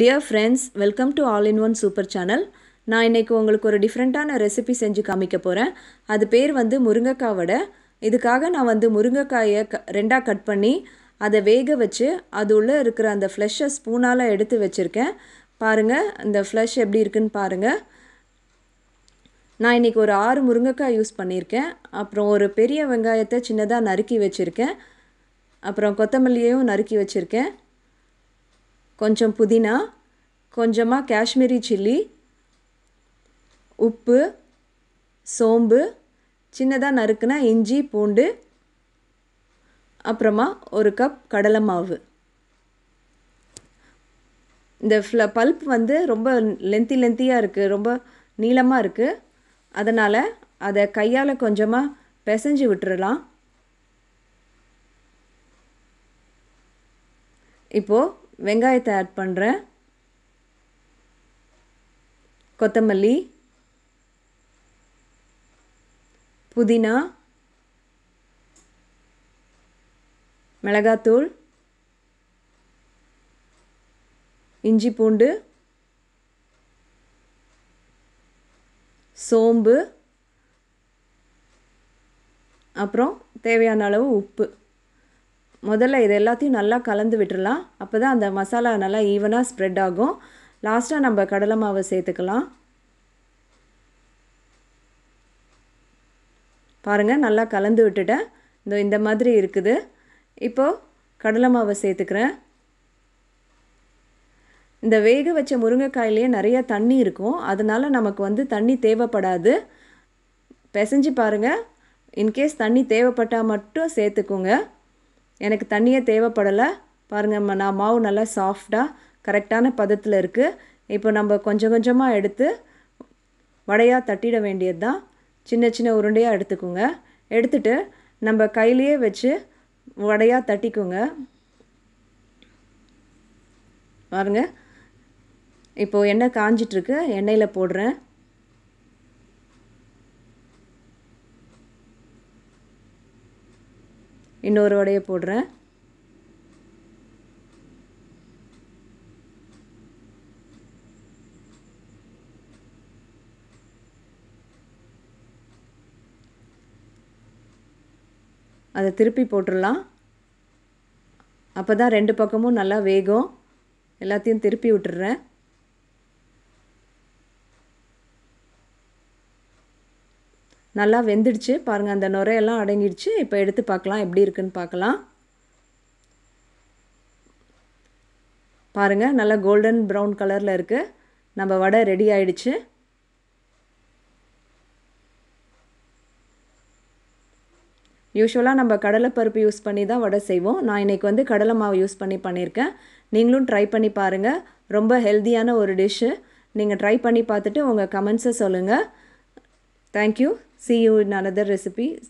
Dear friends welcome to all in one super channel நான் இன்றைக்கி உங்களுக்கு ஒரு டிஃப்ரெண்ட்டான ரெசிபி செஞ்சு காமிக்க போகிறேன் அது பேர் வந்து முருங்கைக்காய் வடை இதுக்காக நான் வந்து முருங்கைக்காயை க ரெண்டாக கட் பண்ணி அதை வேக வச்சு அது உள்ளே இருக்கிற அந்த ஃப்ளஷை ஸ்பூனால் எடுத்து வச்சுருக்கேன் பாருங்கள் அந்த ஃப்ளஷ் எப்படி இருக்குன்னு பாருங்கள் நான் இன்றைக்கி ஒரு ஆறு முருங்கைக்காய் யூஸ் பண்ணியிருக்கேன் அப்புறம் ஒரு பெரிய வெங்காயத்தை சின்னதாக நறுக்கி வச்சுருக்கேன் அப்புறம் கொத்தமல்லியையும் நறுக்கி வச்சுருக்கேன் கொஞ்சம் புதினா கொஞ்சமாக காஷ்மீரி சில்லி உப்பு சோம்பு சின்னதாக நறுக்குனா இஞ்சி பூண்டு அப்புறமா ஒரு கப் கடலை மாவு இந்த ஃப்ள பல்ப் வந்து ரொம்ப லென்த்தி லென்த்தியாக இருக்குது ரொம்ப நீளமாக இருக்குது அதனால் அதை கையால் கொஞ்சமாக பிசைஞ்சு விட்டுறலாம் இப்போது வெங்காயத்தை ஆட் பண்ணுறேன் கொத்தமல்லி புதினா மிளகாத்தூள் இஞ்சி பூண்டு சோம்பு அப்புறம் தேவையான அளவு உப்பு முதல்ல இது எல்லாத்தையும் நல்லா கலந்து விட்டுடலாம் அப்போ தான் அந்த மசாலா நல்லா ஈவனாக ஸ்ப்ரெட் ஆகும் லாஸ்ட்டாக நம்ம கடலை மாவை சேர்த்துக்கலாம் பாருங்கள் நல்லா கலந்து விட்டுட்டேன் இந்த இந்த மாதிரி இருக்குது இப்போது கடலை மாவை சேர்த்துக்கிறேன் இந்த வேக வச்ச முருங்கைக்காயிலேயே நிறையா தண்ணி இருக்கும் அதனால் நமக்கு வந்து தண்ணி தேவைப்படாது பிசைஞ்சு பாருங்கள் இன்கேஸ் தண்ணி தேவைப்பட்டால் மட்டும் சேர்த்துக்கோங்க எனக்கு தண்ணியே தேவைப்படலை பாருங்கள் நான் மாவு நல்லா சாஃப்டாக கரெக்டான பதத்தில் இருக்குது இப்போ நம்ம கொஞ்சம் கொஞ்சமாக எடுத்து வடையாக தட்டிட வேண்டியது தான் சின்ன சின்ன உருண்டையாக எடுத்துக்கோங்க எடுத்துட்டு நம்ம கையிலையே வச்சு வடையாக தட்டிக்கோங்க பாருங்கள் இப்போது எண்ணெய் காஞ்சிட்ருக்கு எண்ணெயில் போடுறேன் இன்னொரு வடையை போடுறேன் அதை திருப்பி போட்டுடலாம் அப்போ தான் ரெண்டு பக்கமும் நல்லா வேகும் எல்லாத்தையும் திருப்பி விட்டுடுறேன் நல்லா வெந்துடுச்சு பாருங்கள் அந்த நுரையெல்லாம் அடங்கிடுச்சு இப்போ எடுத்து பார்க்கலாம் எப்படி இருக்குன்னு பார்க்கலாம் பாருங்கள் நல்லா கோல்டன் ப்ரௌன் கலரில் இருக்குது நம்ம வடை ரெடி ஆயிடுச்சு யூஸ்வலாக நம்ம கடலைப்பருப்பு யூஸ் பண்ணி தான் வடை செய்வோம் நான் இன்றைக்கி வந்து கடலை மாவு யூஸ் பண்ணி பண்ணியிருக்கேன் நீங்களும் ட்ரை பண்ணி பாருங்கள் ரொம்ப ஹெல்த்தியான ஒரு டிஷ்ஷு நீங்கள் ட்ரை பண்ணி பார்த்துட்டு உங்கள் கமெண்ட்ஸை சொல்லுங்கள் thank you See you in another recipe.